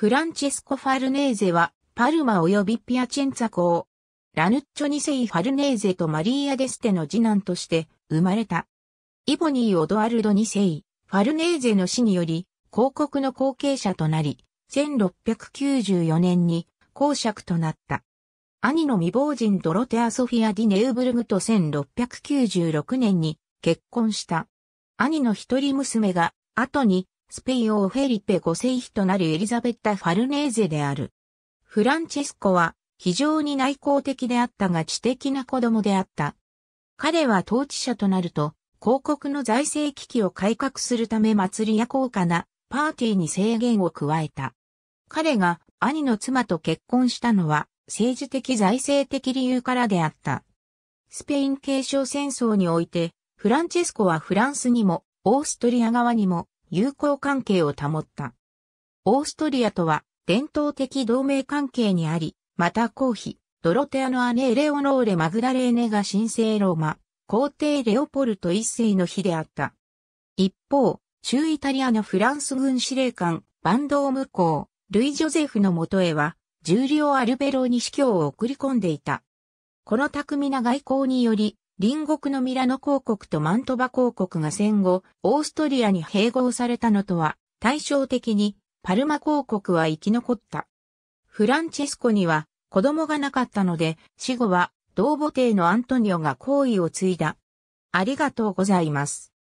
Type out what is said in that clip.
フランチェスコ・ファルネーゼは、パルマ及びピアチェンツァ公、ラヌッチョセ世ファルネーゼとマリーア・デステの次男として生まれた。イボニー・オドアルド二世、ファルネーゼの死により、広告の後継者となり、1694年に公爵となった。兄の未亡人ドロテア・ソフィア・ディ・ネウブルグと1696年に結婚した。兄の一人娘が後にスペイン王フェリペ5世妃となるエリザベッタ・ファルネーゼである。フランチェスコは非常に内向的であったが知的な子供であった。彼は統治者となると、広告の財政危機を改革するため祭りや高価なパーティーに制限を加えた。彼が兄の妻と結婚したのは政治的財政的理由からであった。スペイン継承戦争において、フランチェスコはフランスにも、オーストリア側にも、友好関係を保った。オーストリアとは伝統的同盟関係にあり、また公妃、ドロテアの姉レオノーレ・マグダレーネが神聖ローマ、皇帝レオポルト一世の妃であった。一方、中イタリアのフランス軍司令官、バンドーム公、ルイ・ジョゼフのもとへは、ジュリオ・アルベロに司教を送り込んでいた。この巧みな外交により、隣国のミラノ公国とマントバ公国が戦後、オーストリアに併合されたのとは、対照的に、パルマ公国は生き残った。フランチェスコには子供がなかったので、死後は同母帝のアントニオが皇位を継いだ。ありがとうございます。